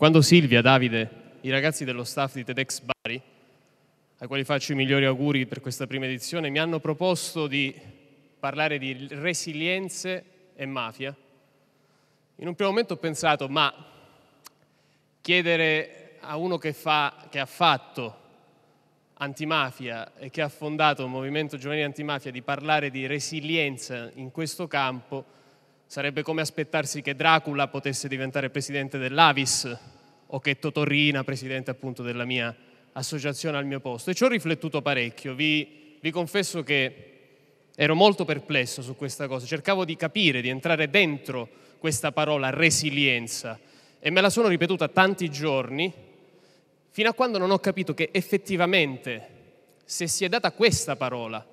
Quando Silvia, Davide, i ragazzi dello staff di TEDx Bari, ai quali faccio i migliori auguri per questa prima edizione, mi hanno proposto di parlare di resilienze e mafia, in un primo momento ho pensato, ma chiedere a uno che, fa, che ha fatto antimafia e che ha fondato un movimento giovanile antimafia di parlare di resilienza in questo campo Sarebbe come aspettarsi che Dracula potesse diventare presidente dell'Avis o che Totorrina, presidente appunto della mia associazione al mio posto. E ci ho riflettuto parecchio, vi, vi confesso che ero molto perplesso su questa cosa, cercavo di capire, di entrare dentro questa parola resilienza e me la sono ripetuta tanti giorni fino a quando non ho capito che effettivamente se si è data questa parola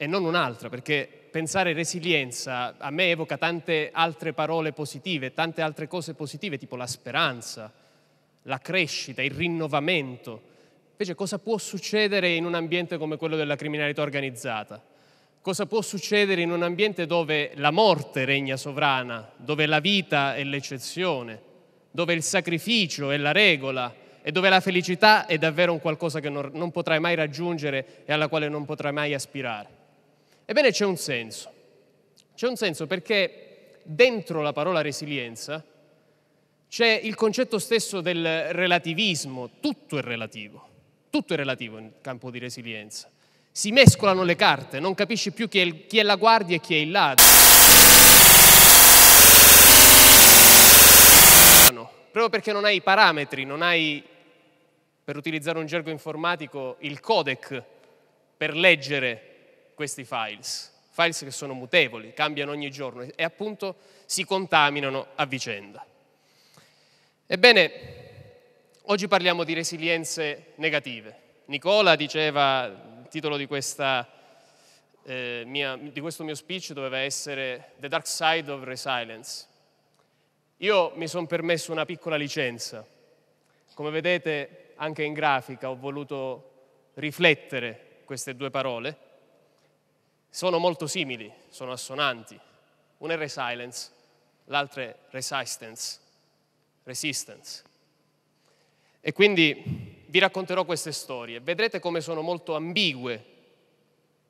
e non un'altra, perché pensare resilienza a me evoca tante altre parole positive, tante altre cose positive, tipo la speranza, la crescita, il rinnovamento. Invece cosa può succedere in un ambiente come quello della criminalità organizzata? Cosa può succedere in un ambiente dove la morte regna sovrana, dove la vita è l'eccezione, dove il sacrificio è la regola e dove la felicità è davvero un qualcosa che non, non potrai mai raggiungere e alla quale non potrai mai aspirare? Ebbene c'è un senso, c'è un senso perché dentro la parola resilienza c'è il concetto stesso del relativismo, tutto è relativo, tutto è relativo in campo di resilienza. Si mescolano le carte, non capisci più chi è, il, chi è la guardia e chi è il ladro. Proprio perché non hai i parametri, non hai, per utilizzare un gergo informatico, il codec per leggere questi files, files che sono mutevoli, cambiano ogni giorno e appunto si contaminano a vicenda. Ebbene, oggi parliamo di resilienze negative. Nicola diceva, il titolo di, questa, eh, mia, di questo mio speech doveva essere The Dark Side of Resilience. Io mi sono permesso una piccola licenza. Come vedete anche in grafica ho voluto riflettere queste due parole sono molto simili, sono assonanti. Una è resilience, l'altra è resistance, resistance. E quindi vi racconterò queste storie. Vedrete come sono molto ambigue,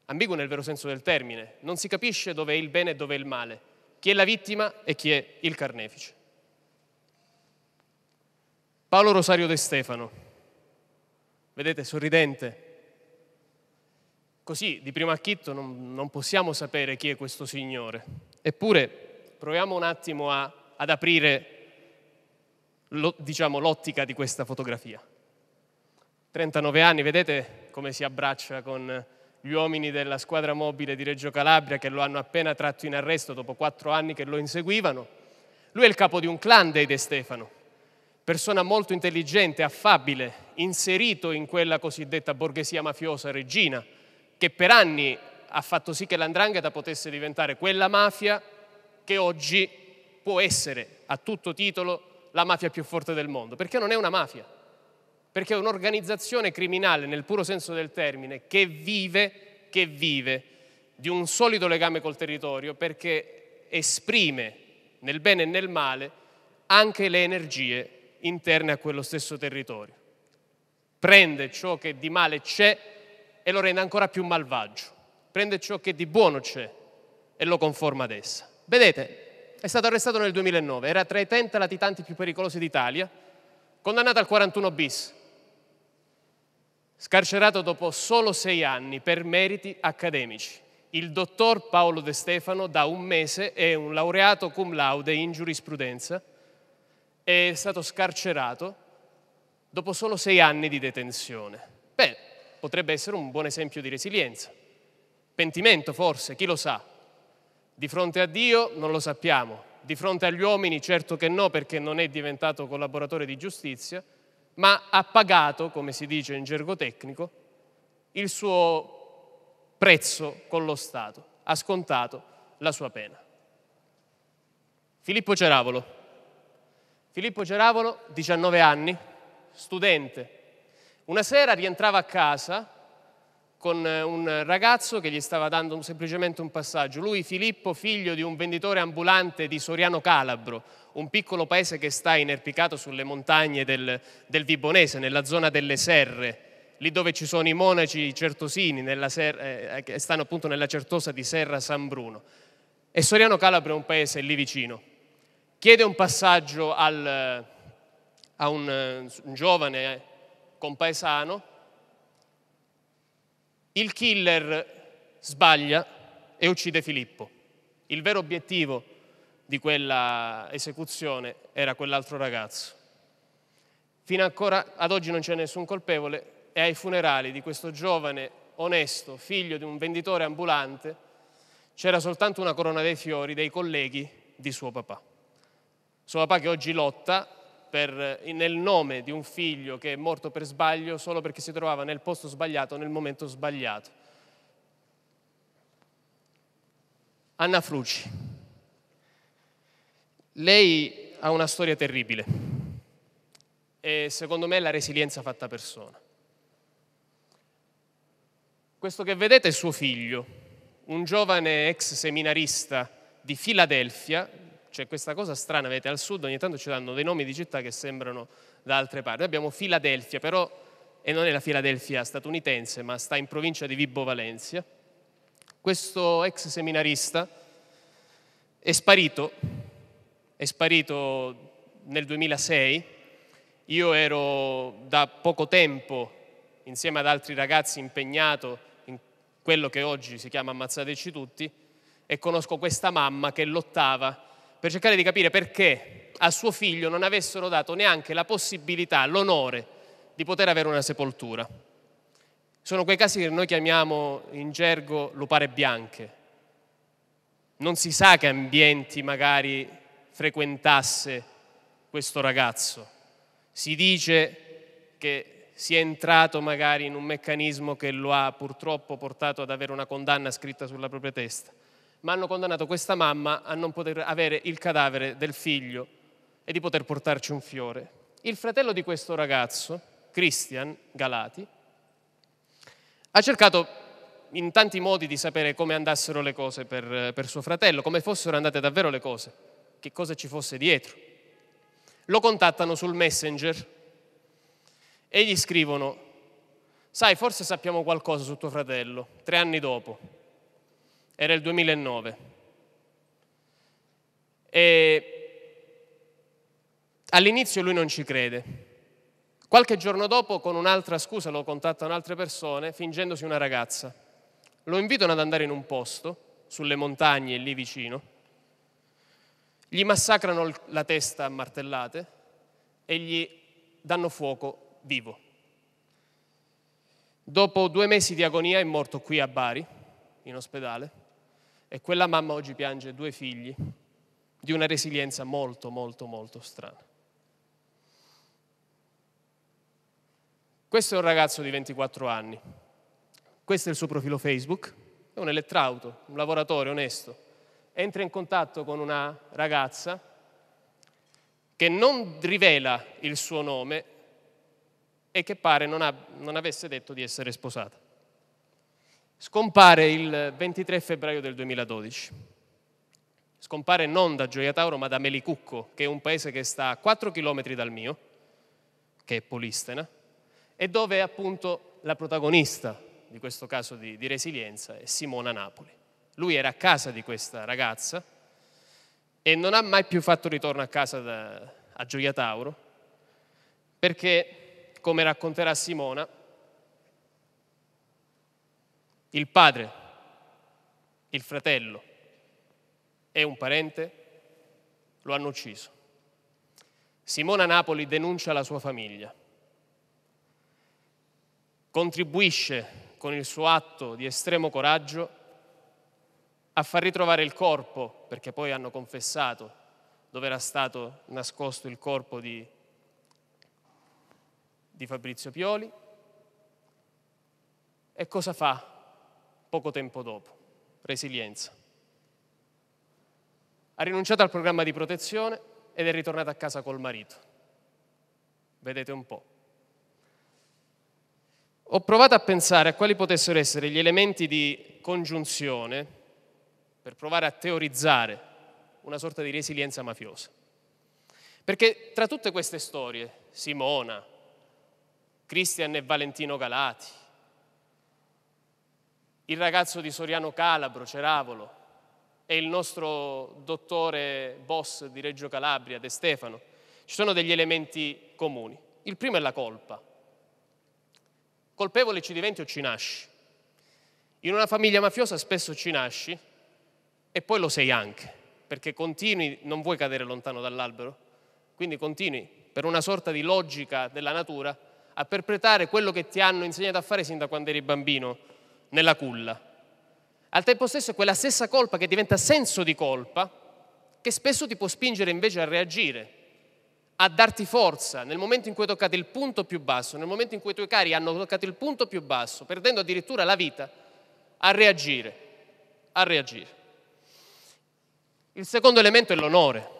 ambigue nel vero senso del termine. Non si capisce dove è il bene e dove è il male, chi è la vittima e chi è il carnefice. Paolo Rosario De Stefano, vedete, sorridente, Così, di primo acchitto, non, non possiamo sapere chi è questo Signore. Eppure, proviamo un attimo a, ad aprire lo, diciamo, l'ottica di questa fotografia. 39 anni, vedete come si abbraccia con gli uomini della squadra mobile di Reggio Calabria che lo hanno appena tratto in arresto dopo quattro anni che lo inseguivano. Lui è il capo di un clan dei De Stefano, persona molto intelligente, affabile, inserito in quella cosiddetta borghesia mafiosa regina che per anni ha fatto sì che l'andrangheta potesse diventare quella mafia che oggi può essere a tutto titolo la mafia più forte del mondo, perché non è una mafia, perché è un'organizzazione criminale nel puro senso del termine che vive, che vive di un solido legame col territorio perché esprime nel bene e nel male anche le energie interne a quello stesso territorio. Prende ciò che di male c'è e lo rende ancora più malvagio. Prende ciò che di buono c'è e lo conforma ad essa. Vedete, è stato arrestato nel 2009, era tra i 30 latitanti più pericolosi d'Italia, condannato al 41 bis, scarcerato dopo solo sei anni per meriti accademici. Il dottor Paolo De Stefano da un mese è un laureato cum laude in giurisprudenza, è stato scarcerato dopo solo sei anni di detenzione. Beh, potrebbe essere un buon esempio di resilienza. Pentimento forse, chi lo sa? Di fronte a Dio non lo sappiamo, di fronte agli uomini certo che no perché non è diventato collaboratore di giustizia, ma ha pagato, come si dice in gergo tecnico, il suo prezzo con lo Stato, ha scontato la sua pena. Filippo Ceravolo. Filippo Ceravolo, 19 anni, studente una sera rientrava a casa con eh, un ragazzo che gli stava dando un, semplicemente un passaggio. Lui, Filippo, figlio di un venditore ambulante di Soriano Calabro, un piccolo paese che sta inerpicato sulle montagne del, del Vibonese, nella zona delle serre, lì dove ci sono i monaci certosini, serra, eh, eh, che stanno appunto nella certosa di Serra San Bruno. E Soriano Calabro è un paese lì vicino. Chiede un passaggio al, eh, a un, un giovane compaesano, il killer sbaglia e uccide Filippo. Il vero obiettivo di quella esecuzione era quell'altro ragazzo. Fino ancora ad oggi non c'è nessun colpevole e ai funerali di questo giovane onesto, figlio di un venditore ambulante, c'era soltanto una corona dei fiori dei colleghi di suo papà. Suo papà che oggi lotta per, eh, nel nome di un figlio che è morto per sbaglio solo perché si trovava nel posto sbagliato, nel momento sbagliato. Anna Fruci. Lei ha una storia terribile e secondo me è la resilienza fatta persona. Questo che vedete è suo figlio, un giovane ex seminarista di Filadelfia, c'è questa cosa strana, vedete, al sud ogni tanto ci danno dei nomi di città che sembrano da altre parti. Noi abbiamo Filadelfia, però, e non è la Filadelfia statunitense, ma sta in provincia di Vibo Valencia. Questo ex seminarista è sparito, è sparito nel 2006. Io ero da poco tempo, insieme ad altri ragazzi, impegnato in quello che oggi si chiama Ammazzateci tutti, e conosco questa mamma che lottava per cercare di capire perché a suo figlio non avessero dato neanche la possibilità, l'onore di poter avere una sepoltura. Sono quei casi che noi chiamiamo in gergo lupare bianche. Non si sa che ambienti magari frequentasse questo ragazzo. Si dice che sia entrato magari in un meccanismo che lo ha purtroppo portato ad avere una condanna scritta sulla propria testa ma hanno condannato questa mamma a non poter avere il cadavere del figlio e di poter portarci un fiore. Il fratello di questo ragazzo, Christian Galati, ha cercato in tanti modi di sapere come andassero le cose per, per suo fratello, come fossero andate davvero le cose, che cosa ci fosse dietro. Lo contattano sul messenger e gli scrivono, sai, forse sappiamo qualcosa su tuo fratello, tre anni dopo era il 2009. E all'inizio lui non ci crede. Qualche giorno dopo, con un'altra scusa, lo contattano altre persone, fingendosi una ragazza. Lo invitano ad andare in un posto, sulle montagne lì vicino. Gli massacrano la testa a martellate e gli danno fuoco vivo. Dopo due mesi di agonia è morto qui a Bari, in ospedale. E quella mamma oggi piange due figli di una resilienza molto, molto, molto strana. Questo è un ragazzo di 24 anni, questo è il suo profilo Facebook, è un elettrauto, un lavoratore onesto. Entra in contatto con una ragazza che non rivela il suo nome e che pare non, ha, non avesse detto di essere sposata. Scompare il 23 febbraio del 2012. Scompare non da Gioia Tauro ma da Melicucco, che è un paese che sta a 4 km dal mio, che è Polistena, e dove è appunto la protagonista di questo caso di, di resilienza è Simona Napoli. Lui era a casa di questa ragazza e non ha mai più fatto ritorno a casa da, a Gioia Tauro perché, come racconterà Simona, il padre, il fratello e un parente lo hanno ucciso. Simona Napoli denuncia la sua famiglia, contribuisce con il suo atto di estremo coraggio a far ritrovare il corpo, perché poi hanno confessato dove era stato nascosto il corpo di, di Fabrizio Pioli. E cosa fa poco tempo dopo, resilienza. Ha rinunciato al programma di protezione ed è ritornata a casa col marito. Vedete un po'. Ho provato a pensare a quali potessero essere gli elementi di congiunzione per provare a teorizzare una sorta di resilienza mafiosa. Perché tra tutte queste storie, Simona, Christian e Valentino Galati, il ragazzo di Soriano Calabro, Ceravolo, e il nostro dottore boss di Reggio Calabria, De Stefano, ci sono degli elementi comuni. Il primo è la colpa. Colpevole ci diventi o ci nasci. In una famiglia mafiosa spesso ci nasci e poi lo sei anche, perché continui, non vuoi cadere lontano dall'albero, quindi continui per una sorta di logica della natura a perpetrare quello che ti hanno insegnato a fare sin da quando eri bambino nella culla. Al tempo stesso è quella stessa colpa che diventa senso di colpa che spesso ti può spingere invece a reagire, a darti forza nel momento in cui hai toccato il punto più basso, nel momento in cui i tuoi cari hanno toccato il punto più basso, perdendo addirittura la vita, a reagire, a reagire. Il secondo elemento è l'onore.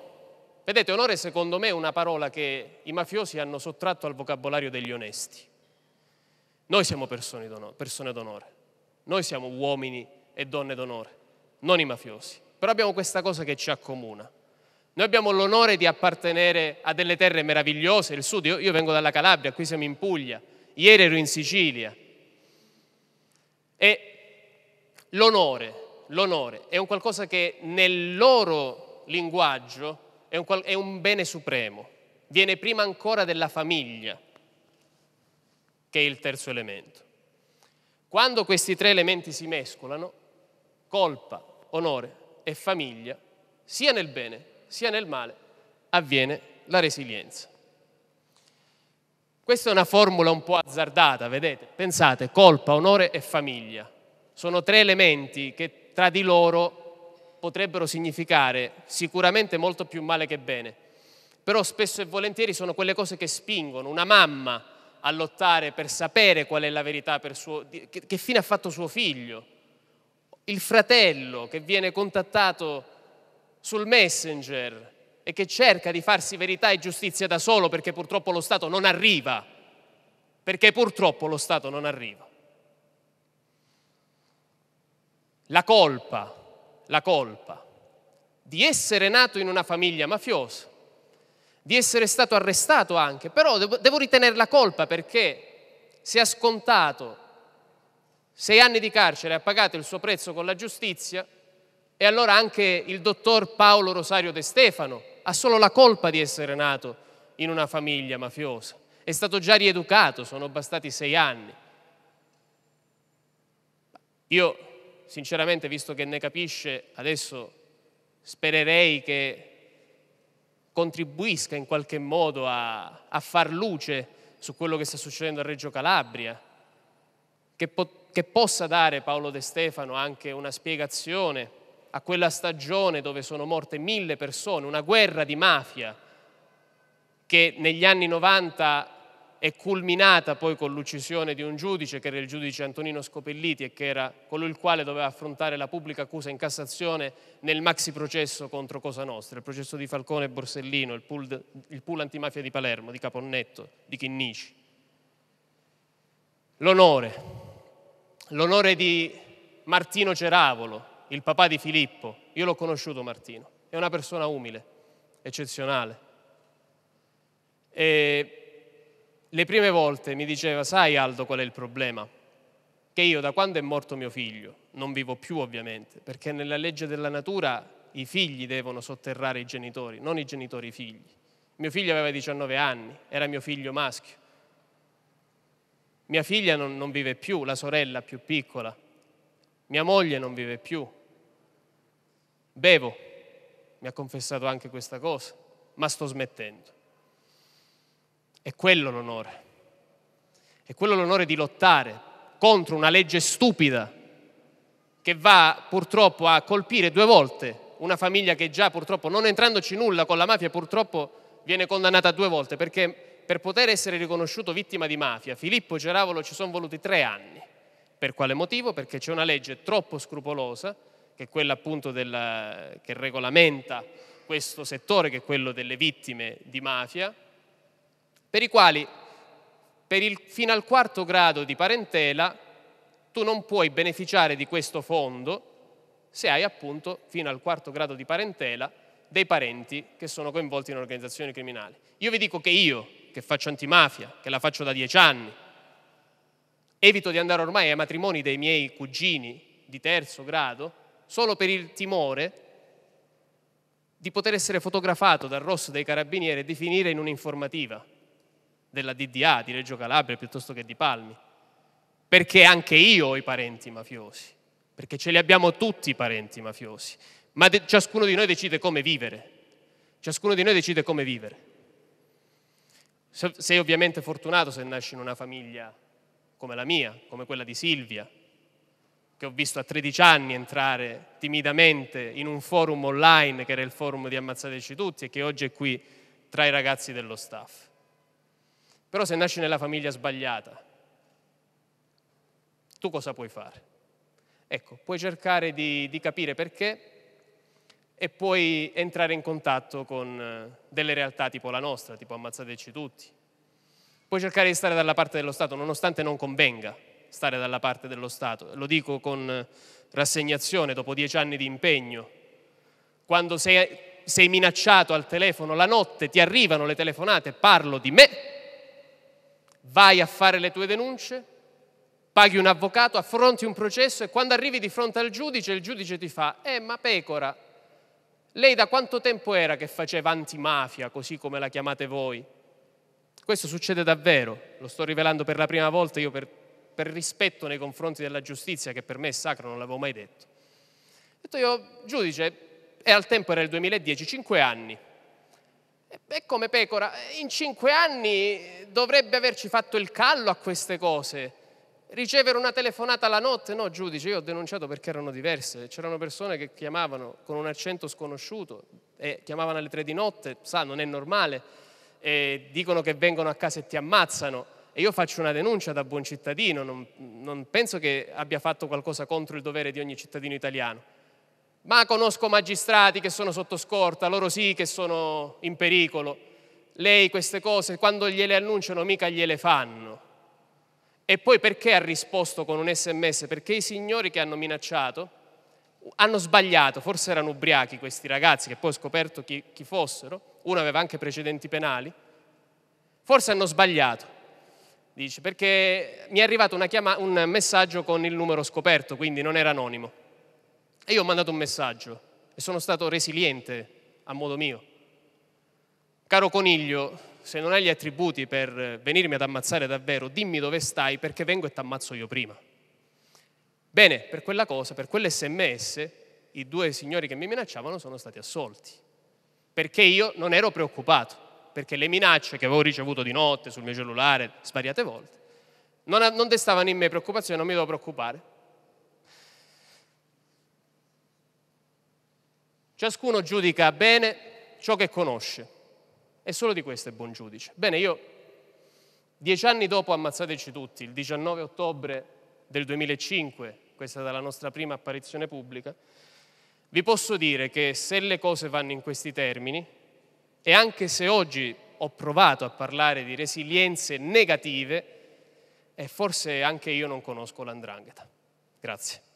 Vedete, onore secondo me è una parola che i mafiosi hanno sottratto al vocabolario degli onesti. Noi siamo persone d'onore. Noi siamo uomini e donne d'onore, non i mafiosi. Però abbiamo questa cosa che ci accomuna. Noi abbiamo l'onore di appartenere a delle terre meravigliose, il sud, io, io vengo dalla Calabria, qui siamo in Puglia, ieri ero in Sicilia. E l'onore, l'onore è un qualcosa che nel loro linguaggio è un, è un bene supremo, viene prima ancora della famiglia, che è il terzo elemento. Quando questi tre elementi si mescolano, colpa, onore e famiglia, sia nel bene sia nel male, avviene la resilienza. Questa è una formula un po' azzardata, vedete? Pensate, colpa, onore e famiglia. Sono tre elementi che tra di loro potrebbero significare sicuramente molto più male che bene, però spesso e volentieri sono quelle cose che spingono una mamma a lottare per sapere qual è la verità, suo, che, che fine ha fatto suo figlio, il fratello che viene contattato sul messenger e che cerca di farsi verità e giustizia da solo perché purtroppo lo Stato non arriva, perché purtroppo lo Stato non arriva. La colpa, la colpa di essere nato in una famiglia mafiosa di essere stato arrestato anche, però devo, devo ritenere la colpa perché se ha scontato sei anni di carcere ha pagato il suo prezzo con la giustizia, e allora anche il dottor Paolo Rosario De Stefano ha solo la colpa di essere nato in una famiglia mafiosa. È stato già rieducato, sono bastati sei anni. Io, sinceramente, visto che ne capisce, adesso spererei che contribuisca in qualche modo a, a far luce su quello che sta succedendo a Reggio Calabria, che, po- che possa dare Paolo De Stefano anche una spiegazione a quella stagione dove sono morte mille persone, una guerra di mafia che negli anni 90 è culminata poi con l'uccisione di un giudice, che era il giudice Antonino Scopelliti e che era colui il quale doveva affrontare la pubblica accusa in Cassazione nel maxi processo contro Cosa Nostra, il processo di Falcone e Borsellino, il pool, il pool antimafia di Palermo, di Caponnetto, di Chinnici. L'onore, l'onore di Martino Ceravolo, il papà di Filippo, io l'ho conosciuto Martino, è una persona umile, eccezionale. E le prime volte mi diceva, sai Aldo qual è il problema? Che io da quando è morto mio figlio, non vivo più ovviamente, perché nella legge della natura i figli devono sotterrare i genitori, non i genitori i figli. Mio figlio aveva 19 anni, era mio figlio maschio. Mia figlia non, non vive più, la sorella più piccola. Mia moglie non vive più. Bevo, mi ha confessato anche questa cosa, ma sto smettendo è quello l'onore. È quello l'onore di lottare contro una legge stupida che va purtroppo a colpire due volte una famiglia che già purtroppo, non entrandoci nulla con la mafia, purtroppo viene condannata due volte perché per poter essere riconosciuto vittima di mafia, Filippo e Geravolo ci sono voluti tre anni. Per quale motivo? Perché c'è una legge troppo scrupolosa, che è quella appunto della, che regolamenta questo settore, che è quello delle vittime di mafia, per i quali per il, fino al quarto grado di parentela tu non puoi beneficiare di questo fondo se hai appunto fino al quarto grado di parentela dei parenti che sono coinvolti in organizzazioni criminali. Io vi dico che io, che faccio antimafia, che la faccio da dieci anni, evito di andare ormai ai matrimoni dei miei cugini di terzo grado solo per il timore di poter essere fotografato dal rosso dei carabinieri e di finire in un'informativa della DDA, di Reggio Calabria piuttosto che di Palmi, perché anche io ho i parenti mafiosi, perché ce li abbiamo tutti i parenti mafiosi, ma de- ciascuno di noi decide come vivere, ciascuno di noi decide come vivere. sei ovviamente fortunato se nasci in una famiglia come la mia, come quella di Silvia, che ho visto a 13 anni entrare timidamente in un forum online che era il forum di Ammazzateci Tutti e che oggi è qui tra i ragazzi dello staff. Però se nasci nella famiglia sbagliata, tu cosa puoi fare? Ecco, puoi cercare di, di capire perché e puoi entrare in contatto con eh, delle realtà tipo la nostra, tipo ammazzateci tutti. Puoi cercare di stare dalla parte dello Stato, nonostante non convenga stare dalla parte dello Stato. Lo dico con eh, rassegnazione, dopo dieci anni di impegno. Quando sei, sei minacciato al telefono, la notte ti arrivano le telefonate, parlo di me vai a fare le tue denunce, paghi un avvocato, affronti un processo e quando arrivi di fronte al giudice, il giudice ti fa, eh ma pecora, lei da quanto tempo era che faceva antimafia, così come la chiamate voi? Questo succede davvero, lo sto rivelando per la prima volta io per, per rispetto nei confronti della giustizia, che per me è sacro, non l'avevo mai detto. Ho detto io, giudice, e al tempo era il 2010, 5 anni. È come pecora, in cinque anni dovrebbe averci fatto il callo a queste cose. Ricevere una telefonata la notte? No, giudice, io ho denunciato perché erano diverse. C'erano persone che chiamavano con un accento sconosciuto, e chiamavano alle tre di notte, sa, non è normale, e dicono che vengono a casa e ti ammazzano. E io faccio una denuncia da buon cittadino, non, non penso che abbia fatto qualcosa contro il dovere di ogni cittadino italiano. Ma conosco magistrati che sono sotto scorta, loro sì che sono in pericolo. Lei queste cose quando gliele annunciano mica gliele fanno. E poi perché ha risposto con un sms? Perché i signori che hanno minacciato hanno sbagliato, forse erano ubriachi questi ragazzi che poi ho scoperto chi, chi fossero, uno aveva anche precedenti penali, forse hanno sbagliato dice, perché mi è arrivato chiama, un messaggio con il numero scoperto, quindi non era anonimo. E io ho mandato un messaggio e sono stato resiliente a modo mio. Caro coniglio, se non hai gli attributi per venirmi ad ammazzare davvero, dimmi dove stai perché vengo e ti ammazzo io prima. Bene, per quella cosa, per quell'SMS, i due signori che mi minacciavano sono stati assolti, perché io non ero preoccupato, perché le minacce che avevo ricevuto di notte sul mio cellulare svariate volte non, non destavano in me preoccupazione, non mi dovevo preoccupare, Ciascuno giudica bene ciò che conosce e solo di questo è buon giudice. Bene, io dieci anni dopo Ammazzateci tutti, il 19 ottobre del 2005, questa è stata la nostra prima apparizione pubblica, vi posso dire che se le cose vanno in questi termini, e anche se oggi ho provato a parlare di resilienze negative, e forse anche io non conosco l'andrangheta. Grazie.